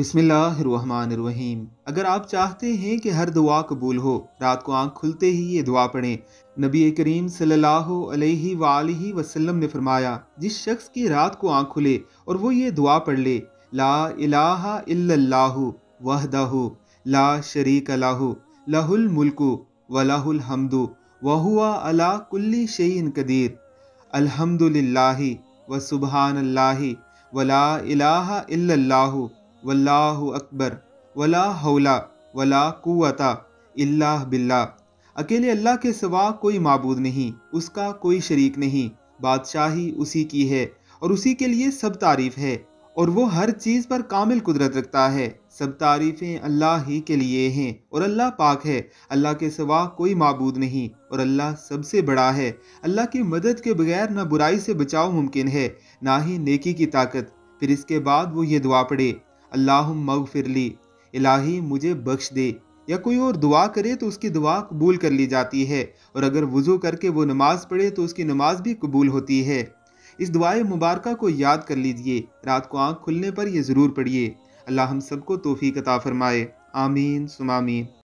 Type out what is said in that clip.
बिसमीम अगर आप चाहते हैं कि हर दुआ कबूल हो रात को आंख खुलते ही ये दुआ पढ़ें नबी करीम सल्लल्लाहु अलैहि सल्ला वसल्लम ने फरमाया जिस शख्स की रात को आंख खुले और वो ये दुआ पढ़ ले ला इलाहा इल्लल्लाहु वहदाहु ला शरीक लाहु लहुल मुल्कु वलाहुल हमदु वहुआ अला कुल्ली शयन कदीर अल्हम्दुलिल्लाहि व सुबहानल्लाहि वला इलाहा इल्लल्लाहु वल्लाहु अकबर वला हौला वला कुता इल्ला बिल्ला अकेले अल्लाह के सिवा कोई मबूद नहीं उसका कोई शरीक नहीं बादशाही उसी की है और उसी के लिए सब तारीफ़ है और वो हर चीज़ पर कामिल कुदरत रखता है सब तारीफ़ें अल्लाह ही के लिए हैं और अल्लाह पाक है अल्लाह के सिवा कोई मबूद नहीं और अल्लाह सबसे बड़ा है अल्लाह की मदद के बगैर ना बुराई से बचाव मुमकिन है ना ही नेकी की ताकत फिर इसके बाद वो ये दुआ पढ़े अल्लाह ली इलाही मुझे बख्श दे या कोई और दुआ करे तो उसकी दुआ कबूल कर ली जाती है और अगर वज़ू करके वो नमाज़ पढ़े तो उसकी नमाज भी कबूल होती है इस दुआए मुबारक को याद कर लीजिए रात को आँख खुलने पर यह ज़रूर पढ़िए अल्लाह हम सबको तोफ़ी कता फ़रमाए आमीन सुमामीन